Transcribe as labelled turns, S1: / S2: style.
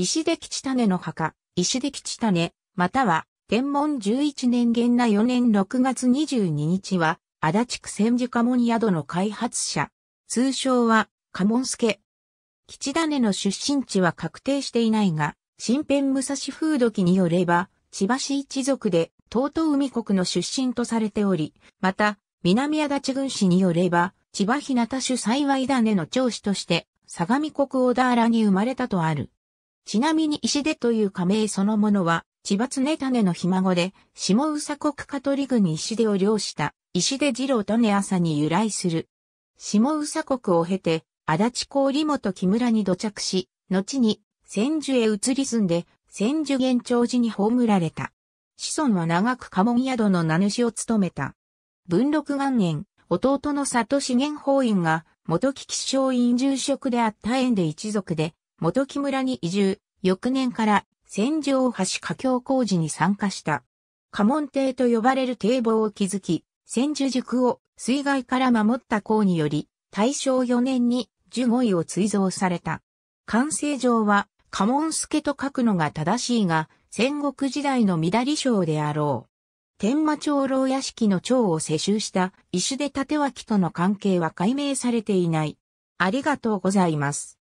S1: 石出吉種の墓、石出吉種、または、天文11年元な4年6月22日は、足立区千住家門宿の開発者、通称は、家門助。吉種の出身地は確定していないが、新編武蔵風土記によれば、千葉市一族で、東東海国の出身とされており、また、南足立郡市によれば、千葉日向種幸い種の長子として、相模国小田原に生まれたとある。ちなみに石出という仮名そのものは、千葉常種のひ孫で、下宇佐国香取郡石出を領した、石出次郎種朝に由来する。下宇佐国を経て、足立区織本木村に土着し、後に千住へ移り住んで、千住元長寺に葬られた。子孫は長く家紋宿の名主を務めた。文禄元年、弟の里資源法院が、元木気象院住職であった縁で一族で、元木村に移住、翌年から戦場橋架橋工事に参加した。家門邸と呼ばれる堤防を築き、千住塾を水害から守った功により、大正4年に樹五位を追贈された。完成状は、家門助と書くのが正しいが、戦国時代の乱り章であろう。天馬長老屋敷の長を世襲した石出立脇との関係は解明されていない。ありがとうございます。